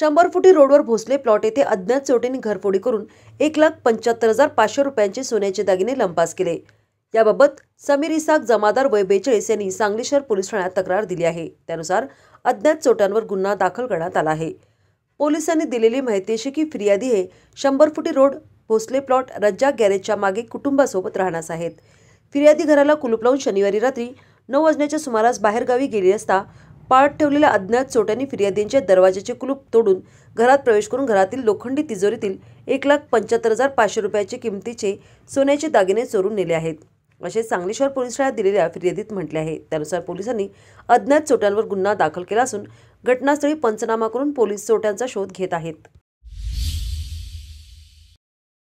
शंभर फुटी रोडवर भोसले प्लॉट येथे अज्ञात चोटीने घरफोडी करून एक लाख पंच्याहत्तर हजार पाचशे रुपयांचे सोन्याचे दागिने लंपास केले याबाबत समीर इसाक जमादार वय बेचाळीस यांनी सांगली शहर पोलीस ठाण्यात तक्रार दिली आहे त्यानुसार अज्ञात चोट्यांवर गुन्हा दाखल करण्यात आला आहे पोलिसांनी दिलेली माहिती अशी की फिर्यादी हे शंभर फुटी रोड भोसले प्लॉट रज्जा गॅरेजच्या मागे कुटुंबासोबत राहण्यास आहेत फिर्यादी घराला कुलूप लावून शनिवारी रात्री नऊ वाजण्याच्या सुमारास बाहेरगावी गेली असता पाळत ठेवलेल्या अज्ञात चोट्यांनी फिर्यादींच्या दरवाजाचे कुलूप तोडून घरात प्रवेश करून घरातील लोखंडी तिजोरीतील एक लाख पंच्याहत्तर हजार पाचशे रुपयाचे किमतीचे सोन्याचे दागिने चोरून नेले आहेत असे सांगलीश्वर पोलीस ठाण्यात दिलेल्या फिर्यादीत म्हटले आहे त्यानुसार पोलिसांनी अज्ञात चोट्यांवर गुन्हा दाखल केला असून घटनास्थळी पंचनामा करून पोलीस चोट्यांचा शोध घेत आहेत